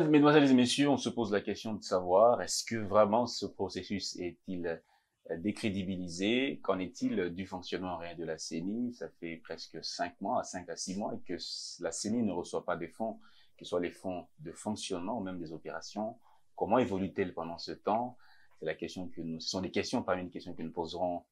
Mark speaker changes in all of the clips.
Speaker 1: Mesdames, et Messieurs, on se pose la question de savoir est-ce que vraiment ce processus est-il euh, décrédibilisé Qu'en est-il euh, du fonctionnement réel de la CENI Ça fait presque 5 mois, cinq à 6 mois, et que la CENI ne reçoit pas des fonds, que ce soit les fonds de fonctionnement ou même des opérations. Comment évolue-t-elle pendant ce temps C'est la question que nous, ce sont des questions parmi une question que nous poserons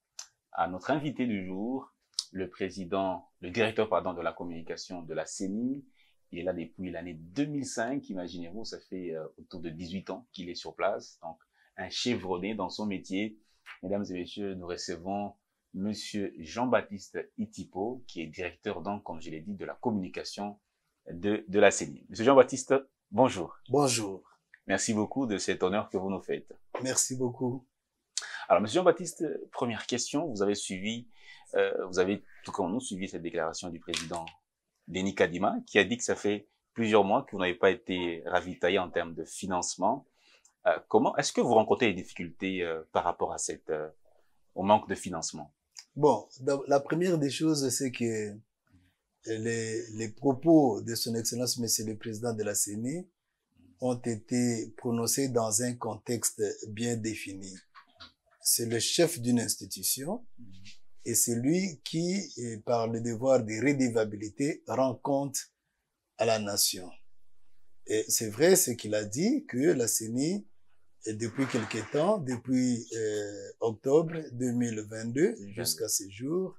Speaker 1: à notre invité du jour, le président, le directeur pardon de la communication de la CENI, il est là depuis l'année 2005, imaginez-vous, ça fait euh, autour de 18 ans qu'il est sur place. Donc, un chevronné dans son métier. Mesdames et messieurs, nous recevons Monsieur Jean-Baptiste Itipo, qui est directeur, donc, comme je l'ai dit, de la communication de, de la CENI. Monsieur Jean-Baptiste, bonjour. Bonjour. Merci beaucoup de cet honneur que vous nous faites.
Speaker 2: Merci beaucoup.
Speaker 1: Alors, Monsieur Jean-Baptiste, première question. Vous avez suivi, euh, vous avez tout comme nous suivi cette déclaration du président Denis Kadima, qui a dit que ça fait plusieurs mois que vous n'avez pas été ravitaillé en termes de financement. Euh, comment est-ce que vous rencontrez des difficultés euh, par rapport à cette, euh, au manque de financement
Speaker 2: Bon, la première des choses, c'est que les, propos de son Excellence, Monsieur le Président de la CENI, ont été prononcés dans un contexte bien défini. C'est le chef d'une institution et c'est lui qui, euh, par le devoir de redevabilité, rend compte à la nation. Et c'est vrai ce qu'il a dit, que la CENI, euh, depuis quelques temps, depuis euh, octobre 2022 jusqu'à ce jour,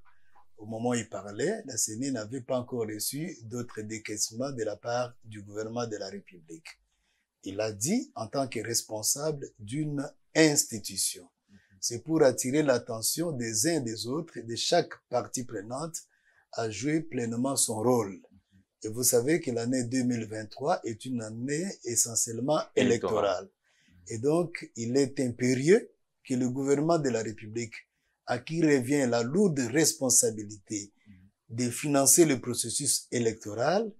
Speaker 2: au moment où il parlait, la CENI n'avait pas encore reçu d'autres décaissements de la part du gouvernement de la République. Il a dit en tant que responsable d'une institution. C'est pour attirer l'attention des uns des autres et de chaque partie prenante à jouer pleinement son rôle. Et vous savez que l'année 2023 est une année essentiellement électorale. Et donc, il est impérieux que le gouvernement de la République, à qui revient la lourde responsabilité de financer le processus électoral,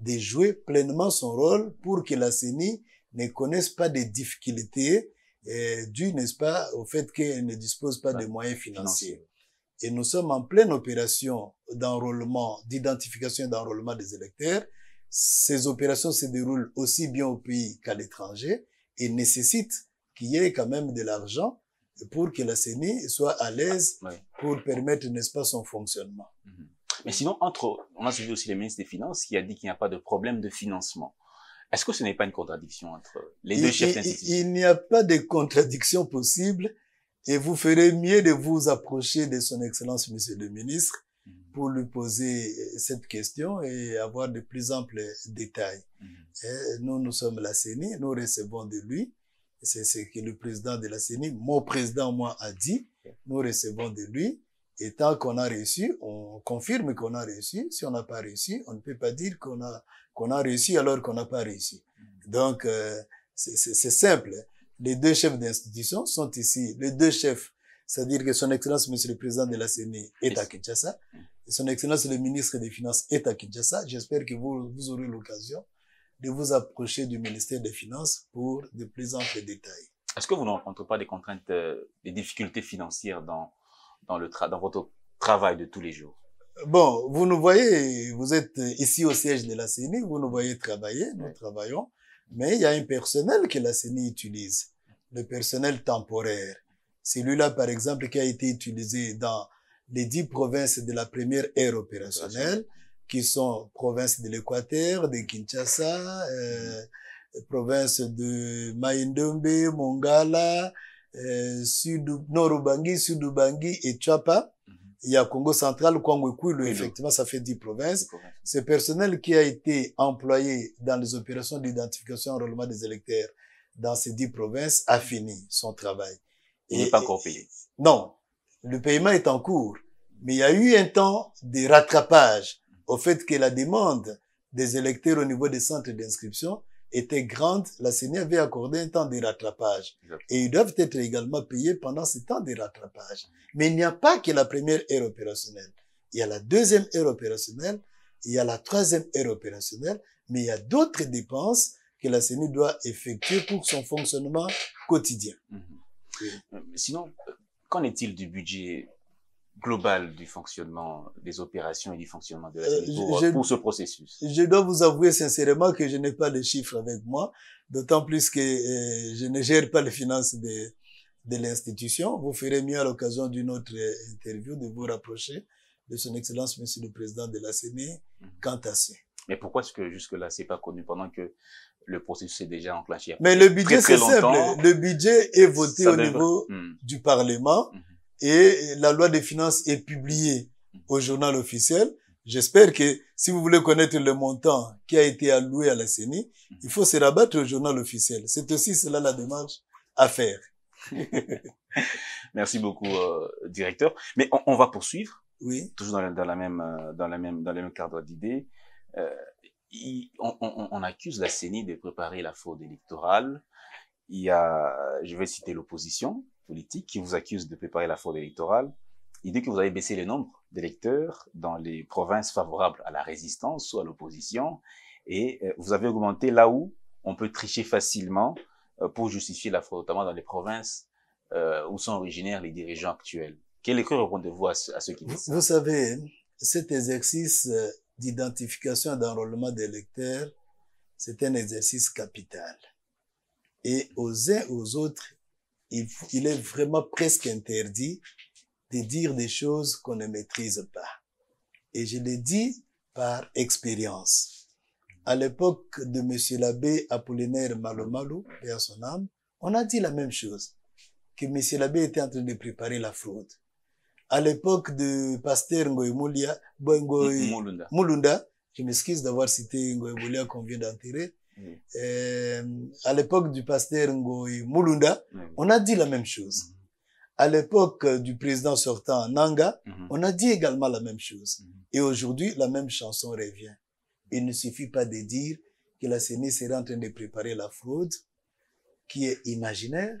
Speaker 2: de jouer pleinement son rôle pour que la CENI ne connaisse pas des difficultés est dû n'est-ce pas, au fait qu'elle ne dispose pas de moyens financiers. Et nous sommes en pleine opération d'enrôlement, d'identification et d'enrôlement des électeurs. Ces opérations se déroulent aussi bien au pays qu'à l'étranger et nécessitent qu'il y ait quand même de l'argent pour que la CENI soit à l'aise ah, pour permettre, n'est-ce pas, son fonctionnement. Mhm.
Speaker 1: Mais sinon, entre, on a suivi aussi le ministre des Finances qui a dit qu'il n'y a pas de problème de financement. Est-ce que ce n'est pas une contradiction entre les deux il, chefs d'institution
Speaker 2: Il, n'y a pas de contradiction possible et vous ferez mieux de vous approcher de son Excellence, Monsieur le Ministre, mhm. pour lui poser euh, cette question et avoir de plus amples détails. Mhm. Euh, nous, nous sommes la CENI, nous recevons de lui, c'est ce que le président de la CENI, mon président, moi, a dit, nous recevons de lui, et tant qu'on a reçu, on confirme qu'on a reçu. Si on n'a pas reçu, on ne peut pas dire qu'on a qu'on a réussi alors qu'on n'a pas réussi. Mm. Donc, euh, c'est simple. Les deux chefs d'institution sont ici. Les deux chefs, c'est-à-dire que son Excellence, Monsieur le Président de la CENI est à Kinshasa. Et son Excellence, le ministre des Finances est à Kinshasa. J'espère que vous, vous aurez l'occasion de vous approcher du ministère des Finances pour de plus amples détails.
Speaker 1: Est-ce que vous ne rencontrez pas des contraintes, euh, des difficultés financières dans, dans, le dans votre travail de tous les jours
Speaker 2: Bon, vous nous voyez, vous êtes ici au siège de la CENI, vous nous voyez travailler, nous travaillons, mais il y a un personnel que la CENI utilise, le personnel temporaire. Celui-là, par exemple, qui a été utilisé dans les dix provinces de la première ère opérationnelle, qui sont provinces de l'Équateur, de Kinshasa, euh, provinces de Maïndombe, Mongala, euh, Sud, Nord-Ubangi, sud et Chapa. Mhm. Il y a Congo central, Kouilou. effectivement, ça fait 10 provinces. Ce personnel qui a été employé dans les opérations d'identification et enrôlement des électeurs dans ces 10 provinces a fini son travail. Il n'est pas encore payé. Non, le paiement est en cours, mais il y a eu un temps de rattrapage au fait que la demande des électeurs au niveau des centres d'inscription était grande, la CENI avait accordé un temps de rattrapage. Et ils doivent être également payés pendant ce temps de rattrapage. Mais il n'y a pas que la première ère opérationnelle. Il y a la deuxième ère opérationnelle, il y a la troisième ère opérationnelle, mais il y a d'autres dépenses que la CENI doit effectuer pour son fonctionnement quotidien. Mhm. Euh, sinon, qu'en est-il
Speaker 1: du budget global du fonctionnement des opérations et du fonctionnement de la euh, pour, ce processus
Speaker 2: Je dois vous avouer sincèrement que je n'ai pas les chiffres avec moi, d'autant plus que euh, je ne gère pas les finances de, de l'institution. Vous ferez mieux à l'occasion d'une autre euh, interview de vous rapprocher de son Excellence Monsieur le Président de la CNI mhm. quant à ça.
Speaker 1: Mais pourquoi est-ce que jusque-là, c'est pas connu pendant que le processus est déjà enclenché Mais le budget, c'est simple. Le
Speaker 2: budget est voté au niveau hmm. du Parlement. Mhm et la loi des finances est publiée au journal officiel. J'espère que si vous voulez connaître le montant qui a été alloué à la CENI, il faut se rabattre au journal officiel. C'est aussi cela la démarche à faire.
Speaker 1: Merci beaucoup, euh, directeur. Mais on, on, va poursuivre. Oui. Toujours dans, dans la même, euh, dans la même, dans le même cadre d'idées. Euh, on, on, on, accuse la CENI de préparer la fraude électorale. Il y a, je vais citer l'opposition, politique, qui vous accuse de préparer la fraude électorale. Il dit que vous avez baissé le nombre d'électeurs dans les provinces favorables à la résistance ou à l'opposition et euh, vous avez augmenté là où on peut tricher facilement euh, pour justifier la fraude, notamment dans les provinces euh, où sont originaires les dirigeants actuels. Quel écrit répondez-vous à, ceux
Speaker 2: qui disent Vous savez, cet exercice d'identification et d'enrôlement d'électeurs, c'est un exercice capital. Et aux uns aux autres, il, est vraiment presque interdit de dire des choses qu'on ne maîtrise pas. Et je l'ai dit par expérience. À l'époque de Monsieur l'abbé Apollinaire Malomalou, et à son âme, on a dit la même chose, que Monsieur l'abbé était en train de préparer la fraude. À l'époque de Pasteur je m'excuse d'avoir cité qu'on vient d'enterrer, euh, à l'époque du pasteur Ngoï Mulunda, on a dit la même chose. À l'époque euh, du président sortant Nanga, mhm. on a dit également la même chose. Mhm. Et aujourd'hui, la même chanson revient. Il ne suffit pas de dire que la CENI serait en train de préparer la fraude qui est imaginaire,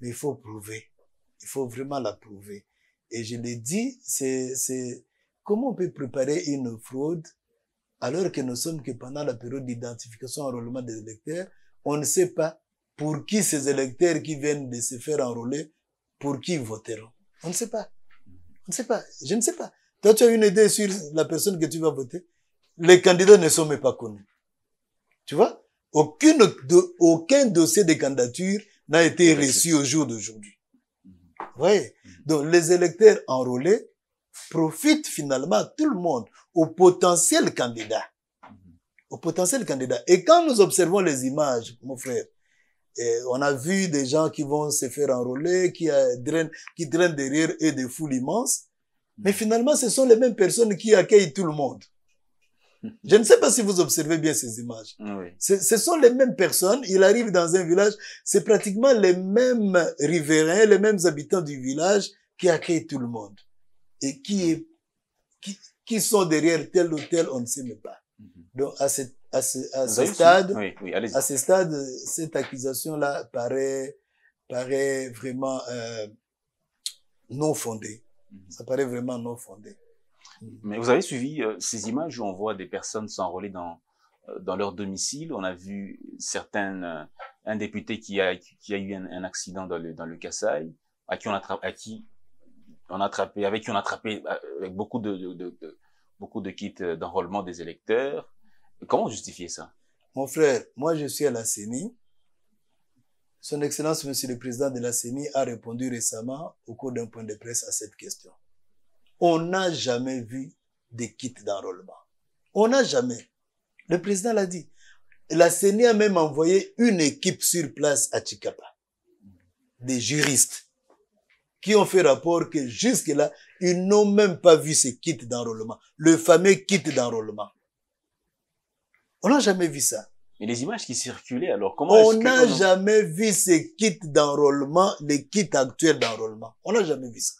Speaker 2: mais il faut prouver. Il faut vraiment la prouver. Et je l'ai dit, c'est comment on peut préparer une fraude alors que nous sommes que pendant la période d'identification enrôlement des électeurs, on ne sait pas pour qui ces électeurs qui viennent de se faire enrôler, pour qui voteront. On ne sait pas. On ne sait pas. Je ne sais pas. Toi, tu as une idée sur la personne que tu vas voter. Les candidats ne sont même pas connus. Tu vois Aucune, de, Aucun dossier de candidature n'a été reçu au jour d'aujourd'hui. Vous voyez Donc, les électeurs enrôlés profite finalement tout le monde, au potentiel candidats. Mhm. Au potentiel candidat. Et quand nous observons les images, mon frère, eh, on a vu des gens qui vont se faire enrôler, qui, euh, drainent, qui drainent derrière et des foules immenses. Mhm. Mais finalement, ce sont les mêmes personnes qui accueillent tout le monde. Je ne sais pas si vous observez bien ces images. Ah ce sont les mêmes personnes. Il arrive dans un village, c'est pratiquement les mêmes riverains, les mêmes habitants du village qui accueillent tout le monde et qui, qui, sont derrière tel ou tel, on ne sait même pas. Mhm. Donc, à, à ce, à ce stade, à ce stade, cette accusation-là paraît, paraît vraiment euh, non fondée. Mhm. Ça paraît vraiment non fondé.
Speaker 1: Mais vous avez suivi euh, ces images où on voit des personnes s'enrôler dans, euh, dans leur domicile. On a vu certains, un député qui a, qui a eu un, accident dans le, dans le Kassai, à qui on a, à qui on attrapé, avec qui on a attrapé euh, avec beaucoup de, beaucoup de kits euh, d'enrôlement des électeurs. Comment justifier
Speaker 2: ça Mon frère, moi je suis à la CENI. Son Excellence, Monsieur le Président de la CENI, a répondu récemment au cours d'un point de presse à cette question. On n'a jamais vu des kits d'enrôlement. On n'a jamais. Le Président l'a dit. La CENI a même envoyé une équipe sur place à Chicapa, des juristes qui ont fait rapport que jusque-là, ils n'ont même pas vu ce kit d'enrôlement, le fameux kit d'enrôlement. On n'a jamais vu ça.
Speaker 1: Mais les images qui circulaient,
Speaker 2: alors comment On n'a jamais vu ce kit d'enrôlement, les kits actuels d'enrôlement. On n'a jamais vu ça.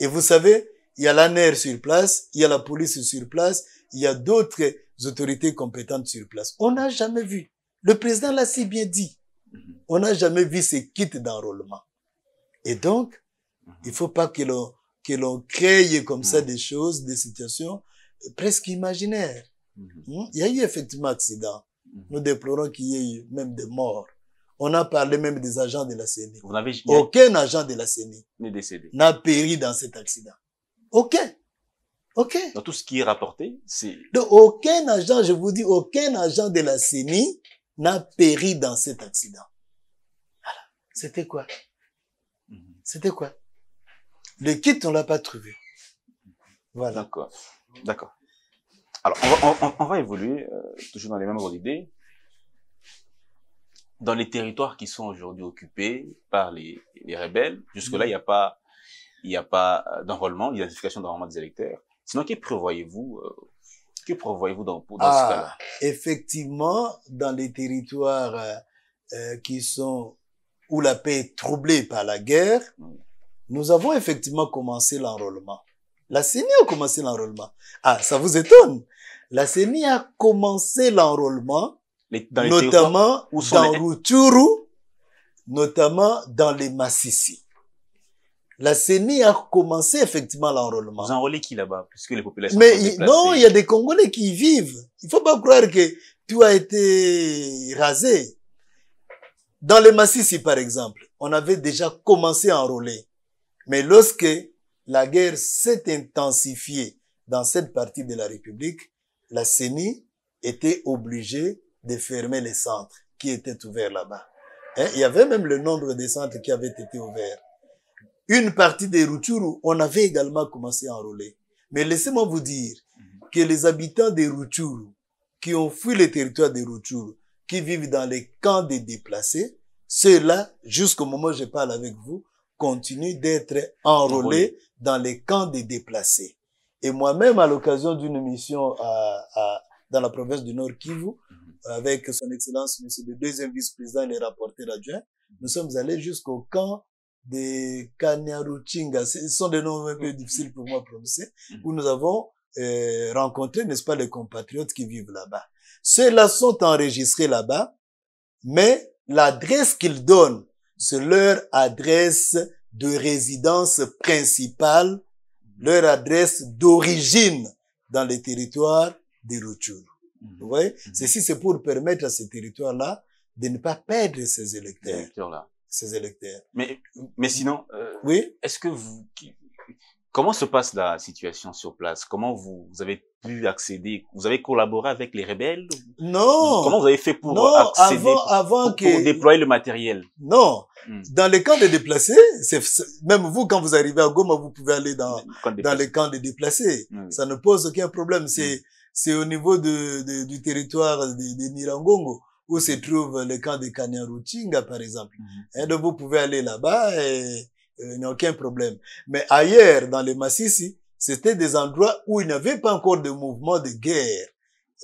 Speaker 2: Et vous savez, il y a l'ANER sur place, il y a la police sur place, il y a d'autres autorités compétentes sur place. On n'a jamais vu. Le président l'a si bien dit. Mhm. On n'a jamais vu ce kit d'enrôlement. Et donc, il faut pas que l'on que l'on crée comme ça mm. des choses, des situations presque imaginaires. Mm-hmm. Hmm? Il y a eu effectivement accident. Mm-hmm. Nous déplorons qu'il y ait eu même des morts. On a parlé même des agents de la CENI. Aucun agent de la CENI N'a péri dans cet accident. Aucun. Aucun.
Speaker 1: Dans tout ce qui est rapporté, c'est...
Speaker 2: aucun agent, je vous dis, aucun agent de la CENI n'a péri dans cet accident. Voilà. C'était quoi? C'était quoi Le kit, on l'a pas trouvé.
Speaker 1: Voilà. D'accord. D'accord. Alors, on va, évoluer euh, toujours dans les mêmes idées. Dans les territoires qui sont aujourd'hui occupés par les, rebelles, jusque-là, il n'y a pas, il a pas euh, d'enrôlement, d'identification d'enrôlement des électeurs. Sinon, que prévoyez-vous euh, Que prévoyez-vous dans, ce ah, cas-là
Speaker 2: Effectivement, dans les territoires qui sont où la paix est troublée par la guerre, nous avons effectivement commencé l'enrôlement. La CENI a commencé l'enrôlement. Ah, ça vous étonne La CENI a commencé l'enrôlement, notamment dans les... notamment dans les Massissi. La CENI a commencé effectivement l'enrôlement. Vous
Speaker 1: enrôlez qui là-bas Puisque Mais non,
Speaker 2: il y a des Congolais qui y vivent. Il faut pas croire que tu as été rasé. Dans les Massissi, par exemple, on avait déjà commencé à enrôler. Mais lorsque la guerre s'est intensifiée dans cette partie de la République, la CENI était obligée de fermer les centres qui étaient ouverts là-bas. Hein, il y avait même le nombre des centres qui avaient été ouverts. Une partie des Rutshuru, on avait également commencé à enrôler. Mais laissez-moi vous dire que les habitants des Rutshuru qui ont fui le territoire des qui vivent dans les camps des déplacés, ceux-là, jusqu'au moment où je parle avec vous, continuent d'être enrôlés dans les camps des déplacés. Et moi-même, à l'occasion d'une mission à, à, dans la province du Nord Kivu, mhm. avec son Excellence, Monsieur le deuxième vice-président et les rapporteur adjoint, nous sommes allés jusqu'au camp des Kanyaruchinga. Ce sont des noms un peu difficiles pour moi à prononcer, mhm. où nous avons euh, rencontré, n'est-ce pas, les compatriotes qui vivent là-bas. Ceux-là sont enregistrés là-bas, mais l'adresse qu'ils donnent, c'est leur adresse de résidence principale, leur adresse d'origine dans les territoires des mhm. Vous voyez? Mhm. Ceci, c'est pour permettre à ces territoires-là de ne pas perdre ces électeurs. Ces électeurs.
Speaker 1: Mais, mais sinon, euh, oui?
Speaker 2: est-ce que vous,
Speaker 1: Comment se passe la situation sur place Comment vous, avez pu accéder Vous avez collaboré avec les rebelles
Speaker 2: Non. Comment vous avez fait pour accéder avant, pour, que... déployer le matériel Non. Hmm. Dans les camps des déplacés, c'est même vous quand vous arrivez à Goma, vous pouvez aller dans les dans les camps des déplacés. Hmm, Ça ne pose aucun problème. Hmm. C'est c'est au niveau du territoire de, de Nirangongo où se trouve le camp de Kanyarutinga, par exemple. Et eh donc vous pouvez aller là-bas et euh, il n'y a aucun problème. Mais ailleurs, dans les Massissi, c'était des endroits où il n'y avait pas encore de mouvement de guerre.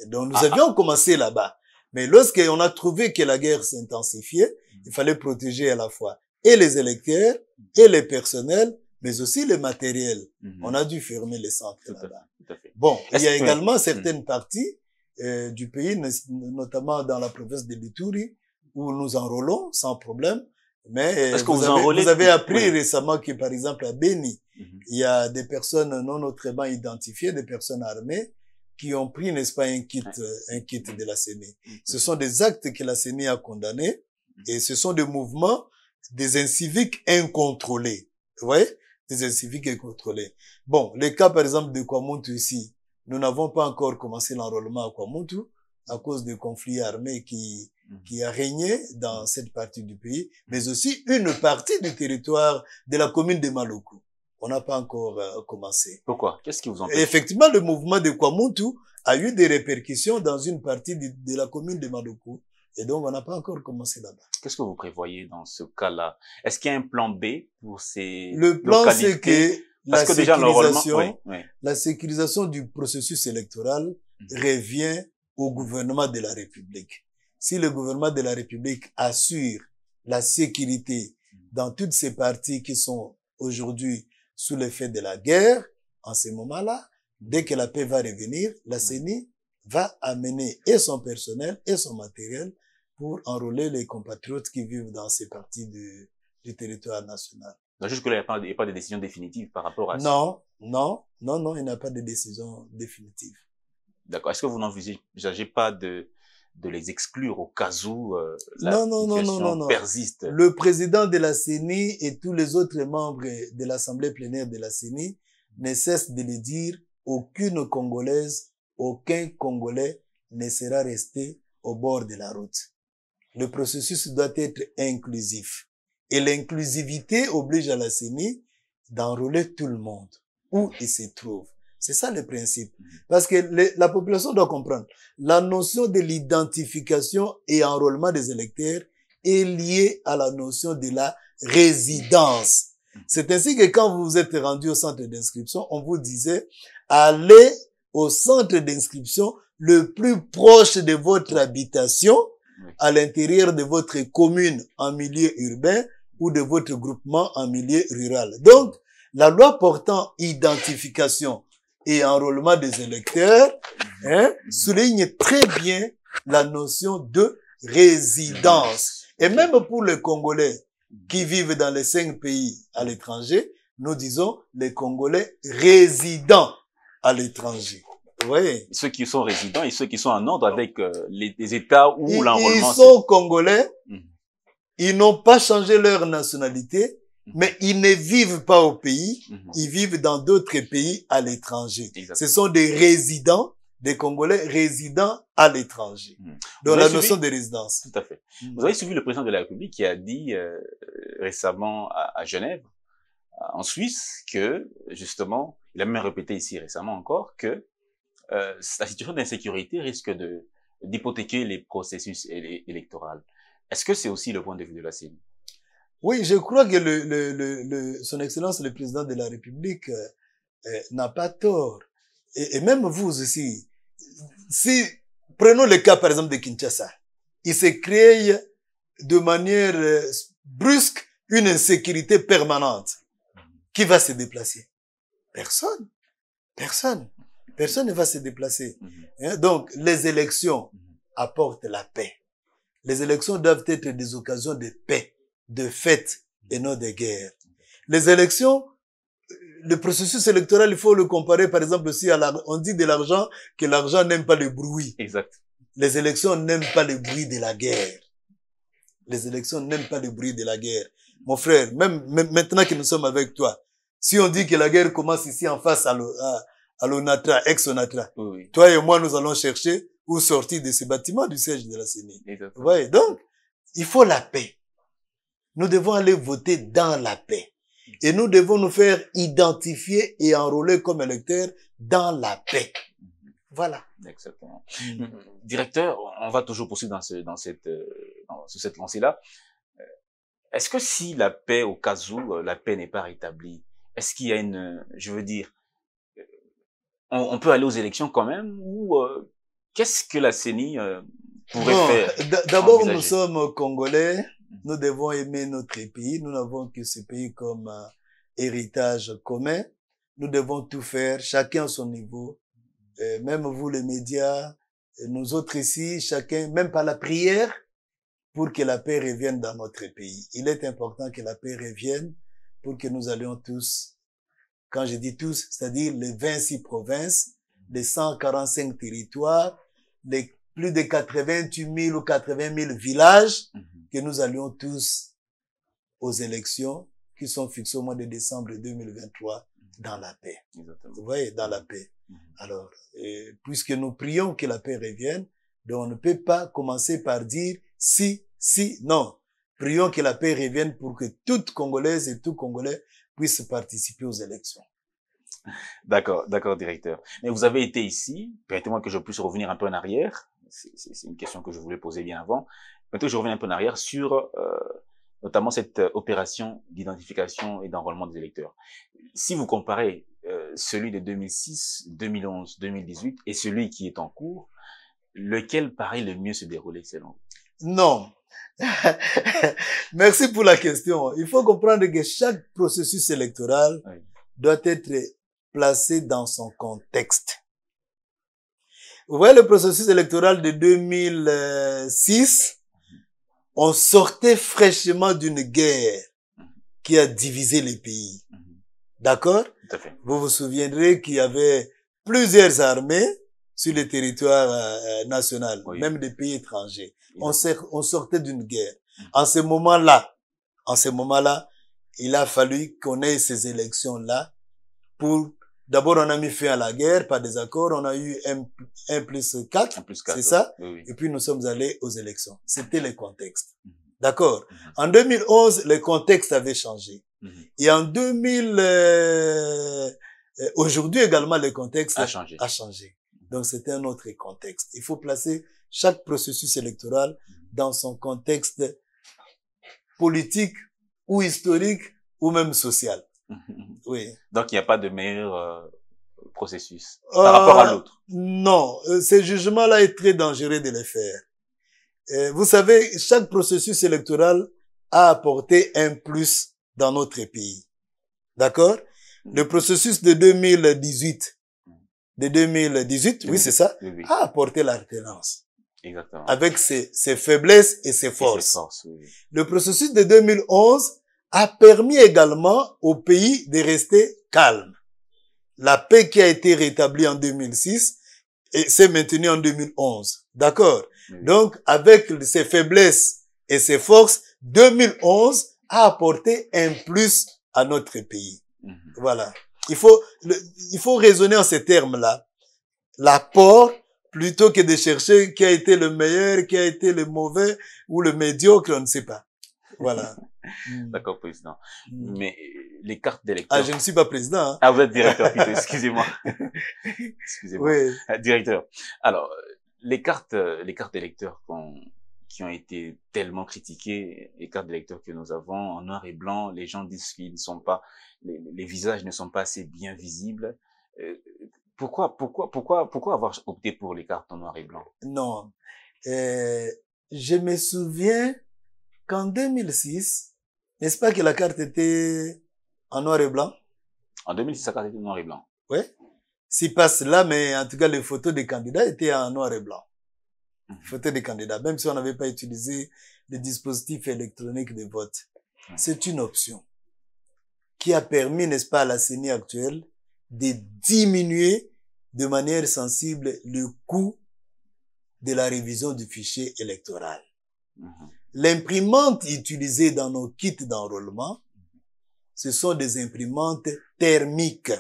Speaker 2: donc nous ah, ah. avions commencé là-bas. Mais on a trouvé que la guerre s'intensifiait, il fallait protéger à la fois et les électeurs et les personnels, mais aussi les matériels. Mhm. On a dû fermer les centres là-bas. Bon, il y a également certaines mhm. parties euh, du pays, notamment dans la province de Lituri, où nous enrôlons sans problème mais vous, vous, avez, appris récemment que, par exemple, à Beni, mhm. il y a des personnes non autrement identifiées, des personnes armées, qui ont pris, n'est-ce pas, un kit, euh, un kit de la CENI. Mhm. Ce sont des actes que la CENI a condamnés mhm. et ce sont des mouvements, des inciviques incontrôlés. Vous voyez Des inciviques incontrôlés. Bon, le cas, par exemple, de Kwamuntu ici, nous n'avons pas encore commencé l'enrôlement à Kwamuntu, à cause du conflit armé qui, mm. qui a régné dans mm. cette partie du pays, mm. mais aussi une partie du territoire de la commune de Maluku. On n'a pas encore euh, commencé. Pourquoi Qu'est-ce qui vous empêche Effectivement, le mouvement de Kwamuntu a eu des répercussions dans une partie de, la commune de Maluku. Et donc, on n'a pas encore commencé là-bas. Qu'est-ce que vous prévoyez dans ce
Speaker 1: cas-là Est-ce qu'il y a un plan B pour ces Le plan, c'est que, Parce la, que déjà, sécurisation,
Speaker 2: la sécurisation du processus électoral revient au gouvernement de la République. Si le gouvernement de la République assure la sécurité dans toutes ces parties qui sont aujourd'hui sous l'effet de la guerre, en ce moment-là, dès que la paix va revenir, la CENI va amener et son personnel et son matériel pour enrôler les compatriotes qui vivent dans ces parties du, territoire national.
Speaker 1: Donc jusque-là, il n'y a, pas de décision définitive par rapport à ça Non,
Speaker 2: non, non, non, il n'y a pas de décision définitive.
Speaker 1: D'accord. Est-ce que vous n'envisagez pas de, les exclure au cas où euh, la non, non, situation non, non, Le
Speaker 2: président de la CENI et tous les autres membres de l'Assemblée plénière de la CENI ne cessent de le dire, aucune Congolaise, aucun Congolais ne sera resté au bord de la route. Le processus doit être inclusif. Et l'inclusivité oblige à la CENI d'enrôler tout le monde, où il se trouve. C'est ça le principe. Mhm. Parce que la population doit comprendre. La notion de l'identification et enrôlement des électeurs est liée à la notion de la résidence. Mhm. C'est ainsi que quand vous vous êtes rendu au centre d'inscription, on vous disait, allez au centre d'inscription le plus proche de votre habitation, à l'intérieur de votre commune en milieu urbain ou de votre groupement en milieu rural. Donc, la loi portant identification et enrôlement des électeurs hein, souligne très bien la notion de résidence. Et même pour les Congolais qui vivent dans les cinq pays à l'étranger, nous disons les Congolais résidents à l'étranger.
Speaker 1: voyez. Ceux qui sont résidents et ceux qui sont en ordre avec
Speaker 2: euh, les, États où l'enrôlement... Ils sont Congolais, mm. ils n'ont pas changé leur nationalité, Mhm. Mais ils ne vivent pas au pays, mhm. ils vivent dans d'autres pays à l'étranger. Ce sont des résidents, des Congolais résidents à l'étranger. Mhm. dans Donc la notion
Speaker 1: de résidence. Tout à fait. Vous avez suivi le président de la République qui a dit euh, récemment à, Genève, euh, en Suisse, que justement, il a même répété ici récemment encore, que euh, la situation d'insécurité risque de d'hypothéquer les processus électoraux. Est-ce que c'est aussi le point de vue de la CENI
Speaker 2: oui, je crois que le, le, le, son Excellence le Président de la République euh, euh, n'a pas tort. Et, même vous aussi. Si, prenons le cas par exemple de Kinshasa. Il se crée de manière euh, brusque une insécurité permanente. Qui va se déplacer Personne. Personne. Personne ne va se déplacer. Mhm. Hein, donc, les élections apportent la paix. Les élections doivent être des occasions de paix de fêtes et non de guerres. Les élections, le processus électoral, il faut le comparer, par exemple, aussi à on dit de l'argent que l'argent n'aime pas le bruit. Exact. Les élections n'aiment pas le bruit de la guerre. Les élections n'aiment pas le bruit de la guerre. Mon frère, même, maintenant que nous sommes avec toi, si on dit que la guerre commence ici en face à l'ONATRA, ex-ONATRA, toi et moi, nous allons chercher où sortir de ce bâtiment du siège de la CENI. donc, il faut la paix. Nous devons aller voter dans la paix. Et nous devons nous faire identifier et enrôler comme électeurs dans la paix. Voilà.
Speaker 1: Exactement. Directeur, on va toujours poursuivre dans, ce, dans cette, euh, dans, cette lancée-là. Euh, est-ce que si la paix, au cas où euh, la paix n'est pas rétablie, est-ce qu'il y a une, je veux dire, on, peut aller aux élections quand même ou qu'est-ce que la CENI pourrait faire D'abord, nous
Speaker 2: sommes congolais. Nous devons aimer notre pays. Nous n'avons que ce pays comme euh, héritage commun. Nous devons tout faire, chacun à son niveau. même vous, les médias, nous autres ici, chacun, même par la prière, pour que la paix revienne dans notre pays. Il est important que la paix revienne pour que nous allions tous, quand je dis tous, c'est-à-dire les 26 provinces, les 145 territoires, les plus de 88 000 ou 80 000 villages, mm-hmm que nous allions tous aux élections qui sont fixées au mois de décembre 2023 dans la paix. Vous voyez, dans la paix. Mm-hmm. Alors, puisque nous prions que la paix revienne, on ne peut pas commencer par dire si, si, non. Prions que la paix revienne pour que toute Congolaise et tout Congolais puissent participer aux élections.
Speaker 1: D'accord, d'accord, directeur. Mais vous avez été ici, permettez-moi que je puisse revenir un peu en arrière. C'est une question que je voulais poser bien avant. Maintenant, je reviens un peu en arrière sur euh, notamment cette euh, opération d'identification et d'enrôlement des électeurs. Si vous comparez euh, celui de 2006, 2011, 2018 et celui qui est en cours, lequel
Speaker 2: paraît le mieux se dérouler selon vous Non. Merci pour la question. Il faut comprendre que chaque processus électoral doit être placé dans son contexte. Vous voyez le processus électoral de 2006 on sortait fraîchement d'une guerre qui a divisé les pays. Mhm. D'accord Vous vous souviendrez qu'il y avait plusieurs armées sur le territoire euh, national, même des pays étrangers. On, sortait d'une guerre. Mhm. En ce moment-là, en ce moment-là, il a fallu qu'on ait ces élections-là pour D'abord, on a mis fin à la guerre par des accords. On a eu un, plus 4, c'est ça Et puis, nous sommes allés aux élections. C'était le contexte. Mhm. D'accord mhm. En 2011, le contexte avait changé. Mhm. Et en 2000... Euh, euh, aujourd'hui également, le contexte a changé. A changé. Donc, c'était un autre contexte. Il faut placer chaque processus électoral dans son contexte politique ou historique ou même social.
Speaker 1: Mhm. Oui. Donc il n'y a pas de meilleur euh, processus par euh, rapport à
Speaker 2: l'autre. Non, euh, ces jugements-là est très dangereux de les faire. vous savez, chaque processus électoral a apporté un plus dans notre pays. D'accord mm. Le processus de 2018, de 2018, oui, c'est ça, a apporté l'alternance. Exactement. Avec ses, ses, faiblesses et ses forces. Le processus de 2011 a permis également au pays de rester calme. La paix qui a été rétablie en 2006 s'est maintenue en 2011. D'accord Donc, avec ses faiblesses et ses forces, 2011 a apporté un plus à notre pays. Mhm. Voilà. Il faut, il faut raisonner en ces termes-là. L'apport, plutôt que de chercher qui a été le meilleur, qui a été le mauvais ou le médiocre, on ne sait pas. Voilà.
Speaker 1: Hmm. D'accord, président. Hmm. Mais les cartes d'électeurs. Ah, je ne suis pas président. Hein. Ah, vous êtes directeur, excusez-moi.
Speaker 2: excusez-moi.
Speaker 1: Ah, directeur. Alors, les cartes, euh, les cartes d'électeurs qu'on qui ont été tellement critiquées, les cartes d'électeurs que nous avons en noir et blanc, les gens disent qu'ils ne sont pas, les, visages ne sont pas assez bien visibles. Euh, pourquoi, pourquoi, pourquoi, pourquoi avoir opté pour les cartes en noir et blanc
Speaker 2: Non, euh, je me souviens qu'en 2006, n'est-ce pas que la carte était en noir et blanc En 2006, la carte était en noir et blanc. Oui. S'il passe là, mais en tout cas, les photos des candidats étaient en noir et blanc. Mhm. Photos des candidats, même si on n'avait pas utilisé le dispositif électronique de vote. Mhm. C'est une option qui a permis, n'est-ce pas, à la CENI actuelle de diminuer de manière sensible le coût de la révision du fichier électoral. Mhm. L'imprimante utilisée dans nos kits d'enrôlement, ce sont des imprimantes thermiques.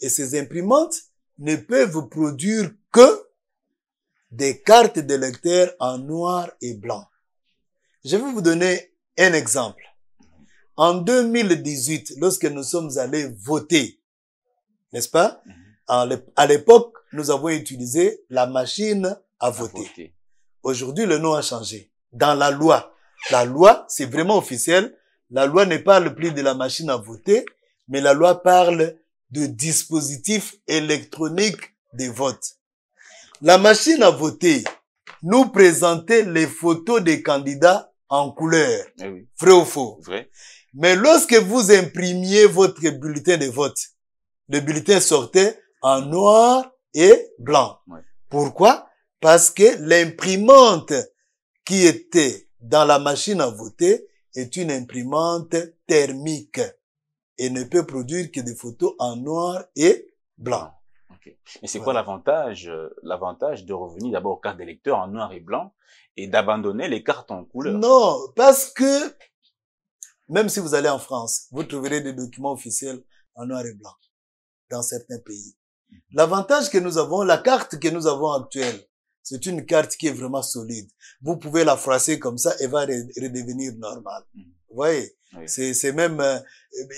Speaker 2: Et ces imprimantes ne peuvent produire que des cartes de lecteurs en noir et blanc. Je vais vous donner un exemple. En 2018, lorsque nous sommes allés voter, n'est-ce pas À l'époque, nous avons utilisé la machine à voter. Aujourd'hui, le nom a changé dans la loi. La loi, c'est vraiment officiel. La loi ne parle plus de la machine à voter, mais la loi parle de dispositif électronique de vote. La machine à voter nous présentait les photos des candidats en couleur. Eh Vrai ou faux? Vrai. Mais lorsque vous imprimiez votre bulletin de vote, le bulletin sortait en noir et blanc. Pourquoi? Parce que l'imprimante qui était dans la machine à voter est une imprimante thermique et ne peut produire que des photos en noir
Speaker 1: et blanc. Mais c'est quoi l'avantage euh, L'avantage de revenir d'abord aux cartes des en noir et blanc et d'abandonner les cartes en
Speaker 2: couleur Non, parce que même si vous allez en France, vous trouverez des documents officiels en noir et blanc dans certains pays. Mm-hmm. L'avantage que nous avons, la carte que nous avons actuelle, c'est une carte qui est vraiment solide. Vous pouvez la froisser comme ça, elle va redevenir normale. Mhm. Vous voyez C'est même... Euh,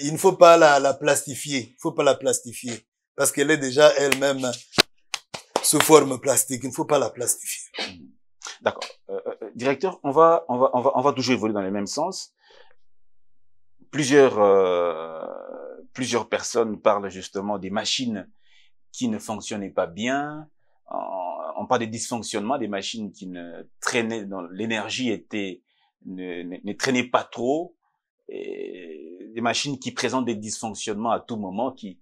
Speaker 2: il ne faut pas la, la plastifier. Il ne faut pas la plastifier. Parce qu'elle est déjà elle-même sous forme plastique. Il ne faut pas la plastifier. Mhm. D'accord. Euh,
Speaker 1: euh, euh, directeur, on va, on, va, on, va, on va toujours évoluer dans le même sens. Plusieurs, plusieurs personnes parlent justement des machines qui ne fonctionnaient pas bien, on parle des dysfonctionnements des machines qui ne traînaient, dont l'énergie était ne, traînait pas trop, et des machines qui présentent des dysfonctionnements à tout moment, qui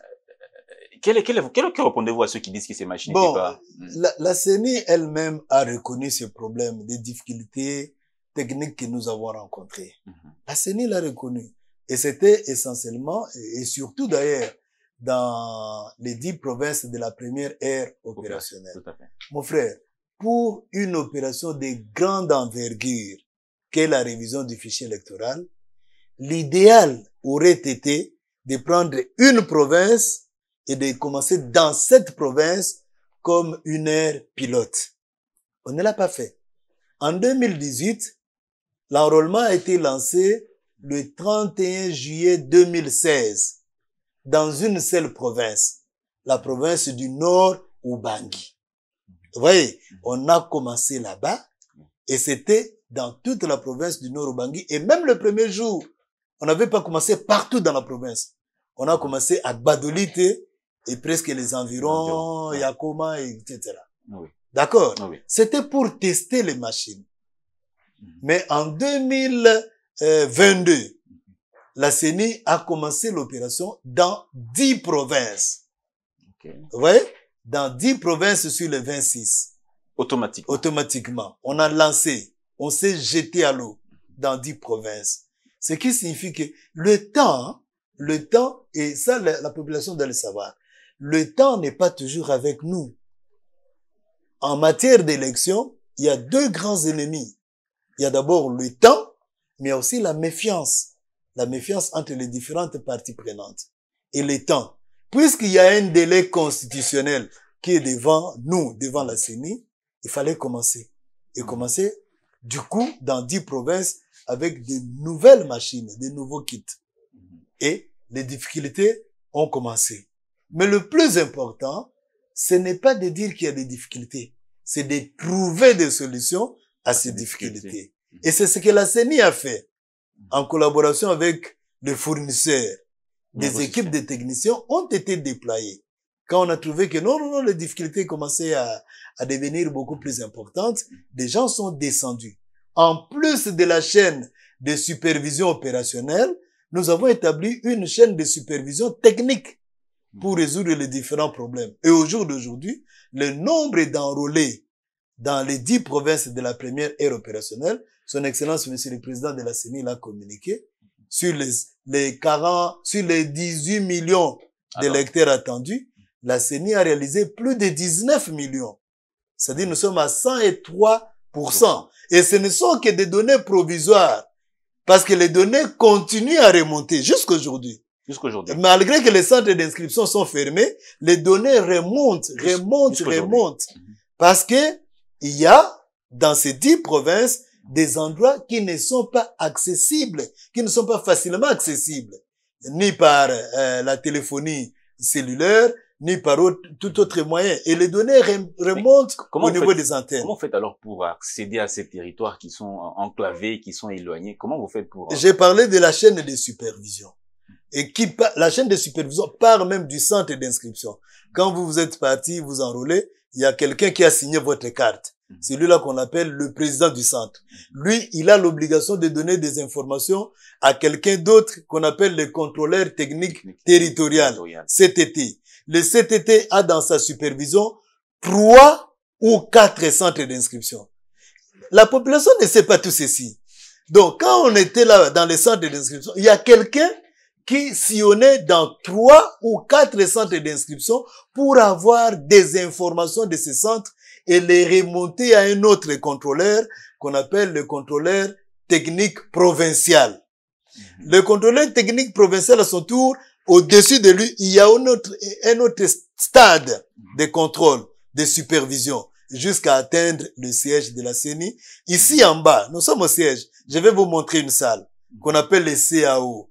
Speaker 1: euh, euh, quel, quel, quel, que répondez-vous à ceux qui disent que ces machines bon, pas
Speaker 2: hmm. la, la CENI elle-même a reconnu ce problème des difficultés techniques que nous avons rencontrées. Mhm. La CENI l'a reconnu. Et c'était essentiellement, et surtout d'ailleurs, dans les dix provinces de la première ère opérationnelle. Mon frère, pour une opération de grande envergure qu'est la révision du fichier électoral, l'idéal aurait été de prendre une province et de commencer dans cette province comme une ère pilote. On ne l'a pas fait. En 2018, l'enrôlement a été lancé le 31 juillet 2016 dans une seule province, la province du Nord ou Bangui. Vous voyez, on a commencé là-bas et c'était dans toute la province du Nord ou Bangui. Et même le premier jour, on n'avait pas commencé partout dans la province. On a commencé à Badolite et presque les environs, Yakoma, etc. D'accord C'était pour tester les machines. Mais en 2022, la CENI a commencé l'opération dans dix provinces. Oui, Vous voyez Dans dix provinces sur les 26. Automatiquement. Automatiquement. On a lancé, on s'est jeté à l'eau dans dix provinces. Ce qui signifie que le temps, le temps, et ça la, la population doit le savoir, le temps n'est pas toujours avec nous. En matière d'élection, il y a deux grands ennemis. Il y a d'abord le temps, mais aussi la méfiance la méfiance entre les différentes parties prenantes et les temps. Puisqu'il y a un délai constitutionnel qui est devant nous, devant la CENI, il fallait commencer. Et commencer, du coup, dans dix provinces avec de nouvelles machines, de nouveaux kits. Et les difficultés ont commencé. Mais le plus important, ce n'est pas de dire qu'il y a des difficultés, c'est de trouver des solutions à ces difficultés. Mm-hmm. Et c'est ce que la CENI a fait en collaboration avec les fournisseurs, des équipes de techniciens ont été déployées. Quand on a trouvé que non, non, non, les difficultés commençaient à, à devenir beaucoup plus importantes, des gens sont descendus. En plus de la chaîne de supervision opérationnelle, nous avons établi une chaîne de supervision technique pour mhm. résoudre les différents problèmes. Et au jour d'aujourd'hui, le nombre d'enrôlés dans les dix provinces de la première ère opérationnelle son Excellence, Monsieur le Président de la CENI, l'a communiqué sur les, les 40, sur les 18 millions d'électeurs attendus. La CENI a réalisé plus de 19 millions. C'est-à-dire, nous sommes à 103 Et ce ne sont que des données provisoires. Parce que les données continuent à remonter jusqu'aujourd'hui. Jusqu'aujourd'hui. Malgré que les centres d'inscription sont fermés, les données remontent, remontent, remontent. Parce que il y a, dans ces dix provinces, des endroits qui ne sont pas accessibles, qui ne sont pas facilement accessibles, ni par euh, la téléphonie cellulaire, ni par autre, tout autre moyen. Et les données remontent au niveau des antennes. Comment
Speaker 1: vous faites alors pour accéder à ces territoires qui sont enclavés, qui sont éloignés Comment vous faites pour... Euh, J'ai
Speaker 2: parlé de la chaîne de supervision. Et qui la chaîne de supervision part même du centre d'inscription. Quand vous vous êtes parti, vous enroulez, il y a quelqu'un qui a signé votre carte. Mm-hmm. celui-là qu'on appelle le président du centre. Mm-hmm. Lui, il a l'obligation de donner des informations à quelqu'un d'autre qu'on appelle le contrôleur technique territorial, CTT. Le CTT a dans sa supervision trois ou quatre centres d'inscription. La population ne sait pas tout ceci. Donc, quand on était là dans les centres d'inscription, il y a quelqu'un qui sillonnait dans trois ou quatre centres d'inscription pour avoir des informations de ces centres et les remonter à un autre contrôleur qu'on appelle le contrôleur technique provincial. Mhm. Le contrôleur technique provincial, à son tour, au-dessus de lui, il y a un autre, un autre stade de contrôle, de supervision, jusqu'à atteindre le siège de la CENI. Ici mhm. en bas, nous sommes au siège. Je vais vous montrer une salle mhm. qu'on appelle le CAO,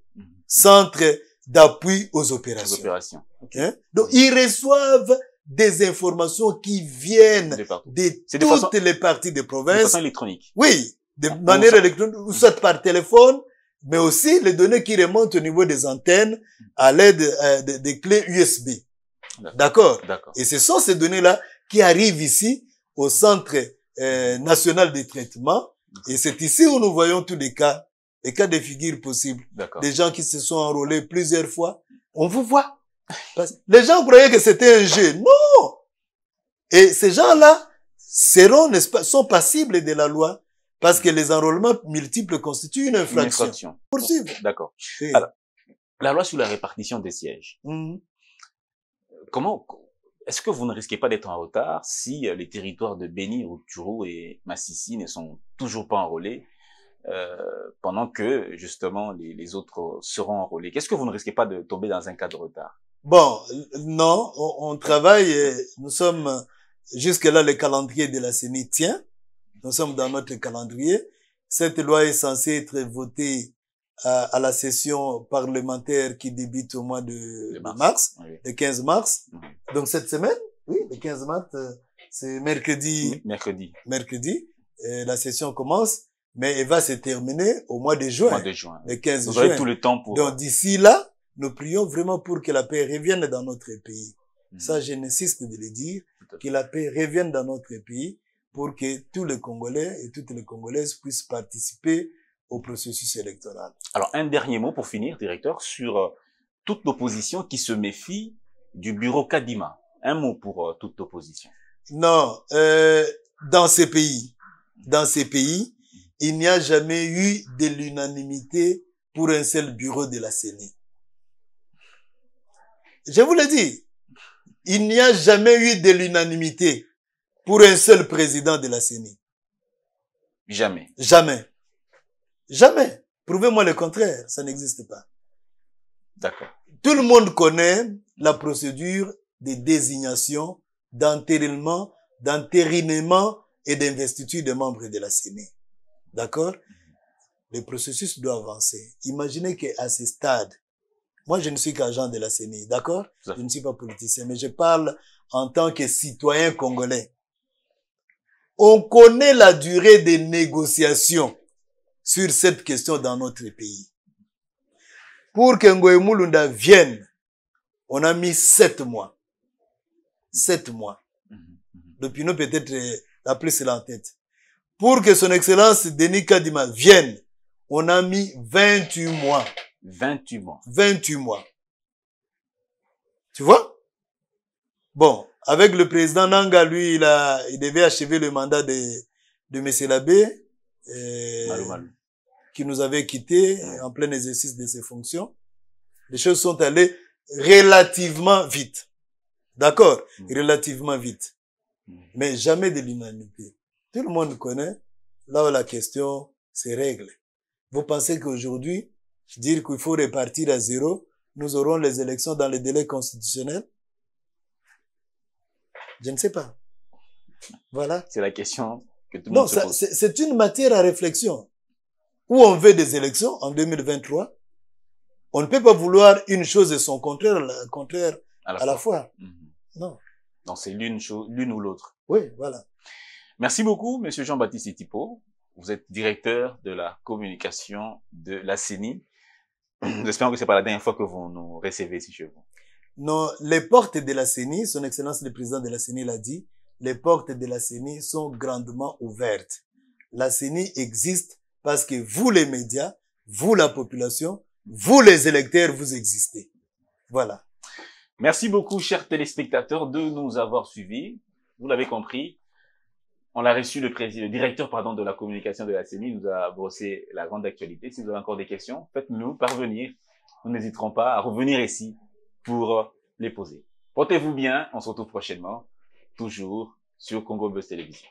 Speaker 2: Centre d'appui aux opérations. Hein? Donc, ils reçoivent des informations qui viennent de, toutes les parties des provinces. De Oui, de ah, manière ça. électronique, soit par téléphone, mais aussi les données qui remontent au niveau des antennes à l'aide euh, des, clés USB. D'accord Et ce sont ces données-là qui arrivent ici au Centre euh, national de traitement. Et c'est ici où nous voyons tous les cas, les cas de figures possibles, des gens qui se sont enrôlés plusieurs fois. On vous voit les gens croyaient que c'était un jeu. Non! Et ces gens-là seront, sont passibles de la loi parce que les enrôlements multiples constituent une infraction. Poursuivre.
Speaker 1: D'accord. Alors, la loi sur la répartition des sièges. Mmh. Comment, est-ce que vous ne risquez pas d'être en retard si euh, les territoires de Béni, Routourou et Massissi ne sont toujours pas enrôlés euh, pendant que justement les, les autres seront enrôlés Qu'est-ce que vous ne risquez pas de tomber dans un cas de retard
Speaker 2: Bon, non, on, travaille, nous sommes, jusque-là, le calendrier de la CENI tient. Nous sommes dans notre calendrier. Cette loi est censée être votée à, la session parlementaire qui débute au mois de mars, le 15 mars. Mhm. Donc cette semaine, oui, le 15 mars, euh, c'est mercredi. Mercredi. Mercredi. la session commence, mais elle va se terminer au mois de juin.
Speaker 1: Le 15 juin. Vous avez tout le temps pour. Donc
Speaker 2: d'ici là, nous prions vraiment pour que la paix revienne dans notre pays. Mhm. Ça, je n'insiste de le dire, que la paix revienne dans notre pays pour que tous les Congolais et toutes les Congolaises puissent participer au processus électoral.
Speaker 1: Alors, un dernier mot pour finir, directeur, sur euh, toute l'opposition qui se méfie du
Speaker 2: bureau Kadima.
Speaker 1: Un mot pour euh, toute l'opposition.
Speaker 2: Non, euh, dans ces pays, dans ces pays, il n'y a jamais eu de l'unanimité pour un seul bureau de la CENI. Je vous l'ai dit, il n'y a jamais eu de l'unanimité pour un seul président de la sénée. Jamais. Jamais. Jamais. Prouvez-moi le contraire, ça n'existe pas. D'accord. Tout le monde connaît la procédure de désignation, d'entérinement, d'entérinement et d'investiture des membres de la sénée. D'accord Le processus doit avancer. Imaginez qu'à ce stade, moi, je ne suis qu'agent de la CENI, d'accord Je ne suis pas politicien, mais je parle en tant que citoyen congolais. On connaît la durée des négociations sur cette question dans notre pays. Pour que Ngoye vienne, on a mis sept mois. Sept mois. Depuis, mhm, nous, peut-être la plus en tête. Pour que son excellence Denis Kadima vienne, on a mis 28 mois. 28 mois. 28 mois. Tu vois Bon, avec le président Nanga, lui, il, a, il devait achever le mandat de, de M. Labbé, euh, qui nous avait quitté en plein exercice de ses fonctions. Les choses sont allées relativement vite. D'accord mm. Relativement vite. Mm. Mais jamais de l'humanité. Tout le monde connaît. Là où la question se règle. Vous pensez qu'aujourd'hui, dire qu'il faut repartir à zéro, nous aurons les élections dans les délais constitutionnels Je ne sais pas. Voilà. C'est la question que tout le monde se pose. Non, C'est une matière à réflexion. Où on veut des élections en 2023 On ne peut pas vouloir une chose et son contraire, contraire à la fois. Mhm. Non. Non, c'est l'une ou l'autre. Oui, voilà. Merci beaucoup,
Speaker 1: Monsieur Jean-Baptiste Itipo. Vous êtes directeur de la communication de la CENI. espérons que c'est pas la dernière fois que vous nous recevez si je vous.
Speaker 2: Non, les portes de la CENI, son excellence le président de la CENI l'a dit, les portes de la CENI sont grandement ouvertes. La CENI existe parce que vous les médias, vous la population, vous les électeurs, vous existez. Voilà. Merci beaucoup,
Speaker 1: chers téléspectateurs, de nous avoir suivis. Vous l'avez compris, on l'a reçu, le, président, le directeur pardon, de la communication de la CENI nous a brossé la grande actualité. Si vous avez encore des questions, faites-nous parvenir. Nous n'hésiterons pas à revenir ici pour les poser. Portez-vous bien, on se retrouve prochainement, toujours sur Congo Buzz Télévision.